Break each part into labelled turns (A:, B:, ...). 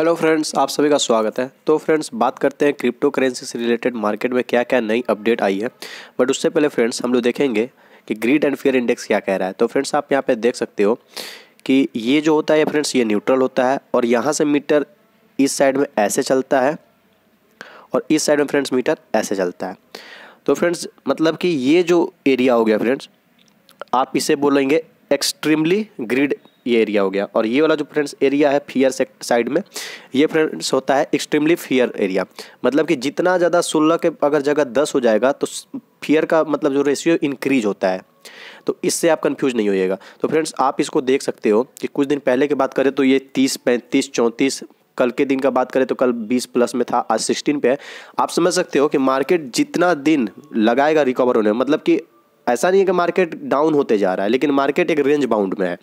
A: hello friends आप सभी का स्वागत है तो फ्रेंड्स बात करते हैं क्रिप्टो करेंसी से रिलेटेड मार्केट में क्या क्या नई अपडेट आई है बट उससे पहले फ्रेंड्स हम लोग देखेंगे कि ग्रीड एंड फियर इंडेक्स क्या कह रहा है तो फ्रेंड्स आप यहाँ पे देख सकते हो कि ये जो होता है फ्रेंड्स ये न्यूट्रल होता है और यहाँ से मीटर इस साइड में ऐसे चलता है और इस साइड में फ्रेंड्स मीटर ऐसे चलता है तो फ्रेंड्स मतलब कि ये जो एरिया हो गया फ्रेंड्स आप इसे बोलेंगे एक्सट्रीमली ग्रीड ये एरिया हो गया और ये वाला जो फ्रेंड्स एरिया है फियर साइड में ये फ्रेंड्स होता है एक्सट्रीमली फियर एरिया मतलब कि जितना ज़्यादा सोलह के अगर जगह दस हो जाएगा तो फियर का मतलब जो रेशियो इंक्रीज होता है तो इससे आप कंफ्यूज नहीं होइएगा तो फ्रेंड्स आप इसको देख सकते हो कि कुछ दिन पहले की बात करें तो ये तीस पैंतीस चौंतीस कल के दिन का बात करें तो कल 20 प्लस में था आज 16 पे है आप समझ सकते हो कि मार्केट जितना दिन लगाएगा रिकवर होने में मतलब कि ऐसा नहीं है कि मार्केट डाउन होते जा रहा है लेकिन मार्केट एक रेंज बाउंड में है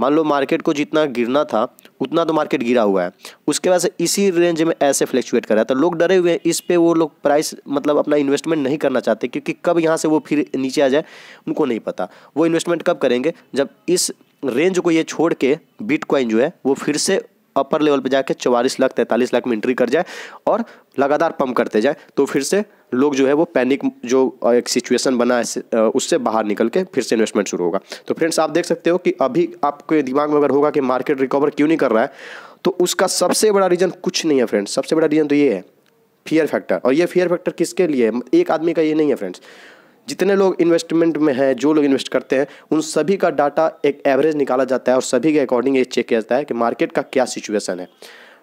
A: मान लो मार्केट को जितना गिरना था उतना तो मार्केट गिरा हुआ है उसके बाद से इसी रेंज में ऐसे फ्लैक्चुएट कर रहा है तो लोग डरे हुए हैं इस पर वो लोग प्राइस मतलब अपना इन्वेस्टमेंट नहीं करना चाहते क्योंकि कब यहाँ से वो फिर नीचे आ जाए उनको नहीं पता वो इन्वेस्टमेंट कब करेंगे जब इस रेंज को ये छोड़ के बिटकॉइन जो है वो फिर से अपर लेवल पर जाके चौवालीस लाख तैंतालीस लाख में एंट्री कर जाए और लगातार पंप करते जाए तो फिर से लोग जो है वो पैनिक जो एक सिचुएशन बना है उससे बाहर निकल के फिर से इन्वेस्टमेंट शुरू होगा तो फ्रेंड्स आप देख सकते हो कि अभी आपके दिमाग में अगर होगा कि मार्केट रिकवर क्यों नहीं कर रहा है तो उसका सबसे बड़ा रीज़न कुछ नहीं है फ्रेंड्स सबसे बड़ा रीज़न तो ये है फियर फैक्टर और ये फियर फैक्टर किसके लिए है एक आदमी का ये नहीं है फ्रेंड्स जितने लोग इन्वेस्टमेंट में हैं जो लोग इन्वेस्ट करते हैं उन सभी का डाटा एक एवरेज निकाला जाता है और सभी के अकॉर्डिंग ये चेक किया जाता है कि मार्केट का क्या सिचुएसन है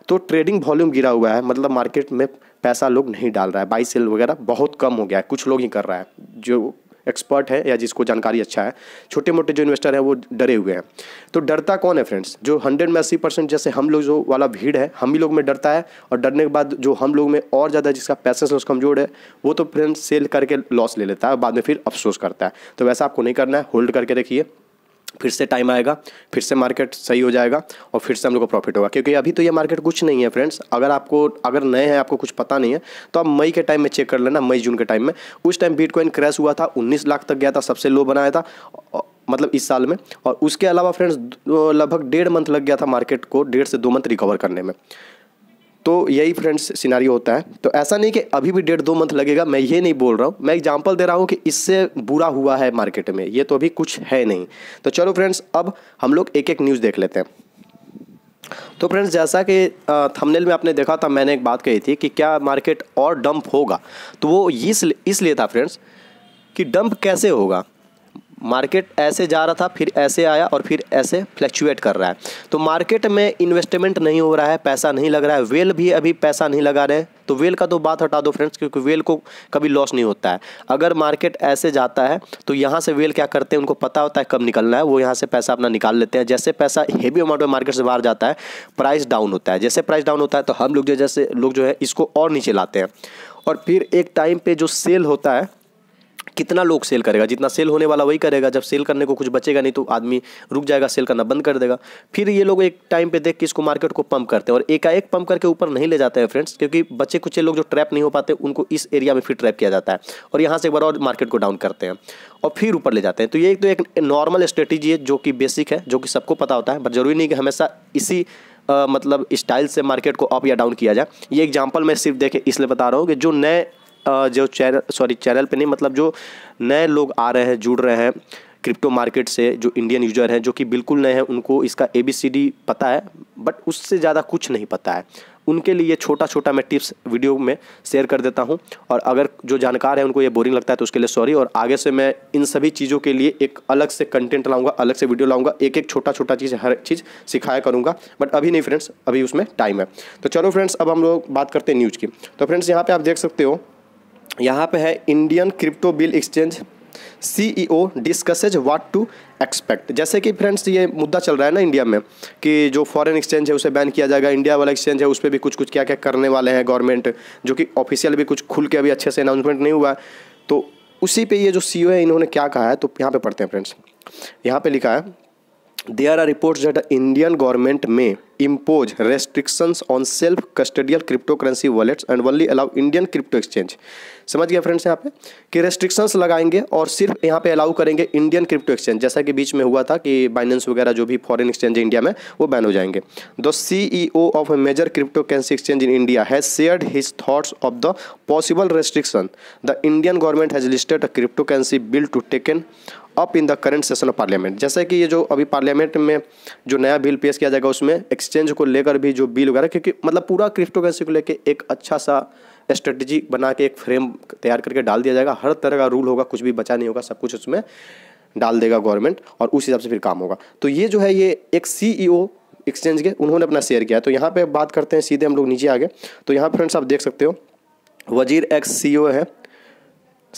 A: तो ट्रेडिंग वॉल्यूम गिरा हुआ है मतलब मार्केट में पैसा लोग नहीं डाल रहा है बाई सेल वगैरह बहुत कम हो गया है कुछ लोग ही कर रहा है जो एक्सपर्ट है या जिसको जानकारी अच्छा है छोटे मोटे जो इन्वेस्टर हैं वो डरे हुए हैं तो डरता कौन है फ्रेंड्स जो हंड्रेड में अस्सी परसेंट जैसे हम लोग जो वाला भीड़ है हम ही लोग में डरता है और डरने के बाद जो हम लोग में और ज़्यादा जिसका पैसे सोच कमजोर है वो तो फ्रेंड्स सेल करके लॉस ले लेता है बाद में फिर अफसोस करता है तो वैसा आपको नहीं करना है होल्ड करके रखिए फिर से टाइम आएगा फिर से मार्केट सही हो जाएगा और फिर से हम लोग को प्रॉफिट होगा क्योंकि अभी तो ये मार्केट कुछ नहीं है फ्रेंड्स अगर आपको अगर नए हैं आपको कुछ पता नहीं है तो आप मई के टाइम में चेक कर लेना मई जून के टाइम में उस टाइम बिटकॉइन क्रैश हुआ था उन्नीस लाख तक गया था सबसे लो बनाया था मतलब इस साल में और उसके अलावा फ्रेंड्स लगभग डेढ़ मंथ लग गया था मार्केट को डेढ़ से दो मंथ रिकवर करने में तो यही फ्रेंड्स सिनारी होता है तो ऐसा नहीं कि अभी भी डेढ़ दो मंथ लगेगा मैं ये नहीं बोल रहा हूँ मैं एग्जाम्पल दे रहा हूँ कि इससे बुरा हुआ है मार्केट में ये तो अभी कुछ है नहीं तो चलो फ्रेंड्स अब हम लोग एक एक न्यूज़ देख लेते हैं तो फ्रेंड्स जैसा कि थंबनेल में आपने देखा था मैंने एक बात कही थी कि क्या मार्केट और डंप होगा तो वो इसलिए था फ्रेंड्स कि डंप कैसे होगा मार्केट ऐसे जा रहा था फिर ऐसे आया और फिर ऐसे फ्लैक्चुएट कर रहा है तो मार्केट में इन्वेस्टमेंट नहीं हो रहा है पैसा नहीं लग रहा है वेल भी अभी पैसा नहीं लगा रहे तो वेल का तो बात हटा दो फ्रेंड्स क्योंकि वेल को कभी लॉस नहीं होता है अगर मार्केट ऐसे जाता है तो यहाँ से वेल क्या करते हैं उनको पता होता है कब निकलना है वो यहाँ से पैसा अपना निकाल लेते हैं जैसे पैसा हेवी अमाउंट में मार्केट से बाहर जाता है प्राइस डाउन होता है जैसे प्राइस डाउन होता है तो हम लोग जो जैसे लोग जो है इसको और नीचे लाते हैं और फिर एक टाइम पर जो सेल होता है कितना लोग सेल करेगा जितना सेल होने वाला वही करेगा जब सेल करने को कुछ बचेगा नहीं तो आदमी रुक जाएगा सेल करना बंद कर देगा फिर ये लोग एक टाइम पे देख के इसको मार्केट को पंप करते हैं और एकाएक पंप करके ऊपर नहीं ले जाते हैं फ्रेंड्स क्योंकि बच्चे कुछ लोग जो ट्रैप नहीं हो पाते उनको इस एरिया में फिर ट्रैप किया जाता है और यहाँ से एक बार और मार्केट को डाउन करते हैं और फिर ऊपर ले जाते हैं तो ये एक तो एक नॉर्मल स्ट्रेटेजी है जो कि बेसिक है जो कि सबको पता होता है बट जरूरी नहीं कि हमेशा इसी आ, मतलब स्टाइल से मार्केट को अप या डाउन किया जाए ये एग्जाम्पल मैं सिर्फ देखे इसलिए बता रहा हूँ कि जो नए जो चैनल सॉरी चैनल पे नहीं मतलब जो नए लोग आ रहे हैं जुड़ रहे हैं क्रिप्टो मार्केट से जो इंडियन यूजर हैं जो कि बिल्कुल नए हैं उनको इसका ए बी सी डी पता है बट उससे ज़्यादा कुछ नहीं पता है उनके लिए छोटा छोटा मैं टिप्स वीडियो में शेयर कर देता हूं और अगर जो जानकार है उनको ये बोरिंग लगता है तो उसके लिए सॉरी और आगे से मैं इन सभी चीज़ों के लिए एक अलग से कंटेंट लाऊंगा अलग से वीडियो लाऊंगा एक एक छोटा छोटा चीज़ हर चीज़ सिखाया करूंगा बट अभी नहीं फ्रेंड्स अभी उसमें टाइम है तो चलो फ्रेंड्स अब हम लोग बात करते हैं न्यूज़ की तो फ्रेंड्स यहाँ पर आप देख सकते हो यहाँ पे है Indian crypto bill exchange C E O discusses what to expect जैसे कि फ्रेंड्स ये मुद्दा चल रहा है ना इंडिया में कि जो फॉरेन एक्सचेंज है उसे बैन किया जाएगा इंडिया वाला एक्सचेंज है उस पर भी कुछ कुछ क्या क्या करने वाले हैं गवर्नमेंट जो कि ऑफिशियल भी कुछ खुल के अभी अच्छे से अनाउंसमेंट नहीं हुआ है तो उसी पर ये जो सी e है इन्होंने क्या कहा है तो यहाँ पे पढ़ते हैं फ्रेंड्स यहाँ पे लिखा है there are are reports that Indian government में impose restrictions on self custodial cryptocurrency wallets and only allow Indian crypto exchange समझ गया फ्रेंड्स यहाँ पे कि रेस्ट्रिक्शंस लगाएंगे और सिर्फ यहाँ पे अलाउ करेंगे इंडियन क्रिप्टो एक्सचेंज जैसा कि बीच में हुआ था कि बाइनेंस वगैरह जो भी फॉरेन एक्सचेंज है इंडिया में वो बैन हो जाएंगे the CEO of a major crypto currency exchange in India has shared his thoughts of the possible restriction the Indian government has listed a crypto currency bill to taken up in the current session of parliament जैसे कि ये जो अभी parliament में जो नया bill पेश किया जाएगा उसमें एक एक्सचेंज को लेकर भी जो बिल वगैरह क्योंकि मतलब पूरा क्रिप्टो करेंसी को लेकर एक अच्छा सा स्ट्रेटजी बना के एक फ्रेम तैयार करके डाल दिया जाएगा हर तरह का रूल होगा कुछ भी बचा नहीं होगा सब कुछ उसमें डाल देगा गवर्नमेंट और उस हिसाब से फिर काम होगा तो ये जो है ये एक सी एक्सचेंज e के उन्होंने अपना शेयर किया तो यहाँ पर बात करते हैं सीधे हम लोग नीचे आगे तो यहाँ फ्रेंड्स आप देख सकते हो वजीर एक्स सीईओ e है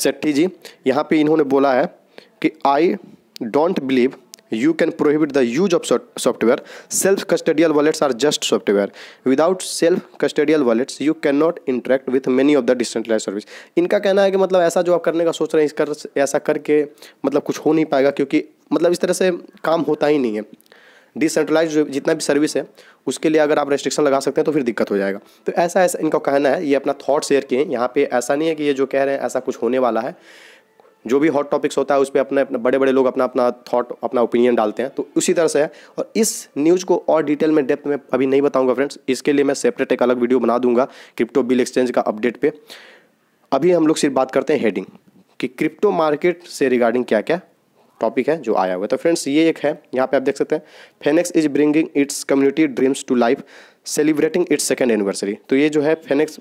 A: सेट्टी जी यहाँ पर इन्होंने बोला है कि I don't believe you can prohibit the use of software self custodial custodial are just software without self custodial custodial you can not interact with many of the decentralized service इनका कहना है कि मतलब ऐसा जो आप करने का सोच रहे हैं इस कर ऐसा करके मतलब कुछ हो नहीं पाएगा क्योंकि मतलब इस तरह से काम होता ही नहीं है डिसेंट्रलाइज जितना भी सर्विस है उसके लिए अगर आप रेस्ट्रिक्शन लगा सकते हैं तो फिर दिक्कत हो जाएगा तो ऐसा ऐसा इनका कहना है ये अपना थॉट शेयर किए हैं यहाँ पे ऐसा नहीं है कि ये जो कह रहे हैं ऐसा कुछ होने वाला है जो भी हॉट टॉपिक्स होता है उस पर अपने अपने बड़े बड़े लोग अपना अपना थॉट अपना ओपिनियन डालते हैं तो उसी तरह से है और इस न्यूज़ को और डिटेल में डेप्थ में अभी नहीं बताऊंगा फ्रेंड्स इसके लिए मैं सेपरेट एक अलग वीडियो बना दूंगा क्रिप्टो बिल एक्सचेंज का अपडेट पर अभी हम लोग सिर्फ बात करते हैं हेडिंग कि क्रिप्टो मार्केट से रिगार्डिंग क्या क्या टॉपिक है जो आया हुआ है तो फ्रेंड्स ये एक है यहाँ पे आप देख सकते हैं Phemex is bringing its community dreams to life celebrating its second anniversary तो ये जो है फेनेक्स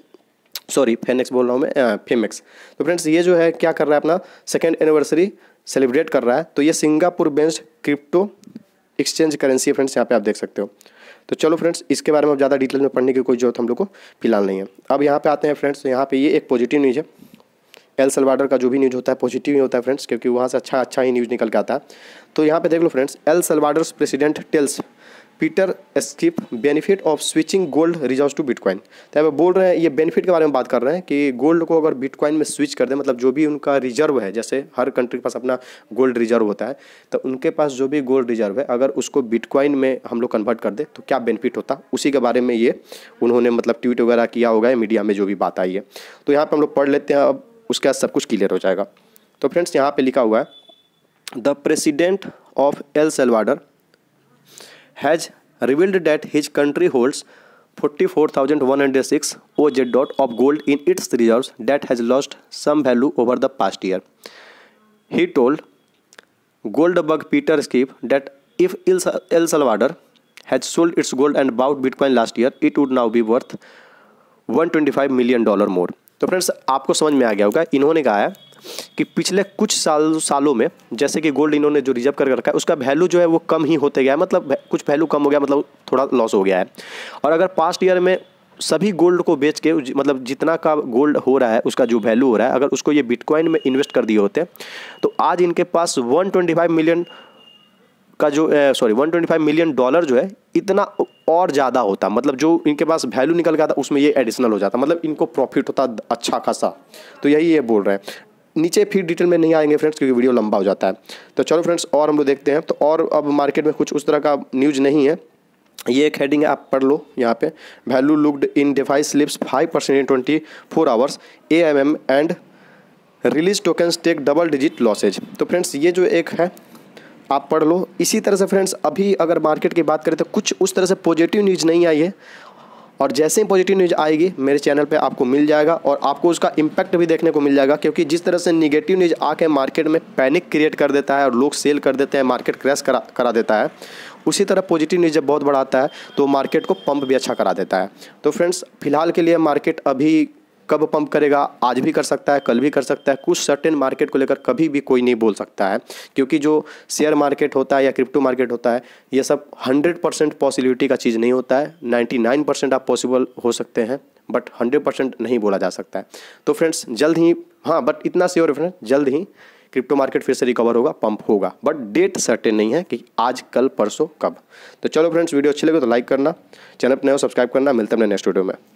A: सॉरी फेनेक्स बोल रहा हूँ मैं फेमेक्स तो फ्रेंड्स ये जो है क्या कर रहा है अपना सेकेंड एनिवर्सरी सेलिब्रेट कर रहा है तो ये Singapore based crypto exchange currency है फ्रेंड्स यहाँ पे आप देख सकते हो तो चलो फ्रेंड्स इसके बारे में अब ज़्यादा डिटेल में पढ़ने की कोई जरूरत हम लोग को फिलहाल नहीं है अब यहाँ पे आते हैं फ्रेंड्स तो यहाँ पे ये एक पॉजिटिव न्यूज़ है एल सलवाडर का जो भी न्यूज़ होता है पॉजिटिव ही होता है फ्रेंड्स क्योंकि वहाँ से अच्छा अच्छा ही न्यूज़ निकल के आता है तो यहाँ पर देख लो friends El Salvador's president tells Peter Schiff benefit of switching gold reserve to bitcoin तो अब बोल रहे हैं ये बेनिफिट के बारे में बात कर रहे हैं कि गोल्ड को अगर बिटकॉइन में स्विच कर दें मतलब जो भी उनका रिजर्व है जैसे हर कंट्री के पास अपना गोल्ड रिजर्व होता है तो उनके पास जो भी गोल्ड रिजर्व है अगर उसको बिटकॉइन में हम लोग कन्वर्ट कर दें तो क्या बेनिफिट होता उसी के बारे में ये उन्होंने मतलब ट्वीट वगैरह किया होगा मीडिया में जो भी बात आई है तो यहाँ पर हम लोग पढ़ लेते हैं अब उसके बाद सब कुछ क्लियर हो जाएगा तो फ्रेंड्स यहाँ पर लिखा हुआ है the president of El Salvador has revealed that his country holds forty four thousand one hundred six O Z dot of gold in its reserve that has lost some value over the past year he told gold bug Peter Schiff that if el El Salvador has sold its gold and bought bitcoin last year it would now be worth one twenty five million dollar more तो friends आपको समझ में आ गया होगा इन्होंने कहा है कि पिछले कुछ साल सालों में जैसे कि गोल्ड इन्होंने जो रिजर्व करके रखा है उसका वैल्यू जो है वो कम ही होते गया मतलब कुछ वैल्यू कम हो गया मतलब थोड़ा लॉस हो गया है और अगर पास्ट ईयर में सभी गोल्ड को बेच के मतलब जितना का गोल्ड हो रहा है उसका जो वैल्यू हो रहा है अगर उसको ये बिटकॉइन में इन्वेस्ट कर दिए होते तो आज इनके पास 125 मिलियन का जो सॉरी 125 मिलियन डॉलर जो है इतना और ज़्यादा होता मतलब जो इनके पास वैल्यू निकल गया था उसमें ये एडिशनल हो जाता मतलब इनको प्रॉफिट होता अच्छा खासा तो यही ये बोल रहे हैं नीचे फिर डिटेल में नहीं आएंगे फ्रेंड्स क्योंकि वीडियो लंबा हो जाता है तो चलो फ्रेंड्स और हम लोग देखते हैं तो और अब मार्केट में कुछ उस तरह का न्यूज नहीं है ये एक हेडिंग है आप पढ़ लो यहाँ पे value locked in DeFi slips five percent in twenty four hours A M M and release tokens take double digit losses तो फ्रेंड्स ये जो एक है आप पढ़ लो इसी तरह से फ्रेंड्स अभी अगर मार्केट की बात करें तो कुछ उस तरह से पॉजिटिव न्यूज नहीं आई है और जैसे ही पॉजिटिव न्यूज़ आएगी मेरे चैनल पे आपको मिल जाएगा और आपको उसका इम्पैक्ट भी देखने को मिल जाएगा क्योंकि जिस तरह से निगेटिव न्यूज़ आके मार्केट में पैनिक क्रिएट कर देता है और लोग सेल कर देते हैं मार्केट क्रैश करा करा देता है उसी तरह पॉजिटिव न्यूज़ जब बहुत बढ़ाता है तो मार्केट को पंप भी अच्छा करा देता है तो फ्रेंड्स फिलहाल के लिए मार्केट अभी कब पंप करेगा आज भी कर सकता है कल भी कर सकता है कुछ सर्टेन मार्केट को लेकर कभी भी कोई नहीं बोल सकता है क्योंकि जो शेयर मार्केट होता है या क्रिप्टो मार्केट होता है ये सब हंड्रेड परसेंट पॉसिबिलिटी का चीज़ नहीं होता है नाइन्टी नाइन परसेंट आप पॉसिबल हो सकते हैं बट हंड्रेड परसेंट नहीं बोला जा सकता है तो फ्रेंड्स जल्द ही हाँ बट इतना श्योर है फ्रेंड्स जल्द ही क्रिप्टो मार्केट फिर से रिकवर होगा पंप होगा बट डेट सर्टेन नहीं है कि आज कल परसों कब तो चलो फ्रेंड्स वीडियो अच्छी लगे तो लाइक करना चैनल पर नए हो सब्सक्राइब करना मिलते हैं अपने नेक्स्ट वीडियो में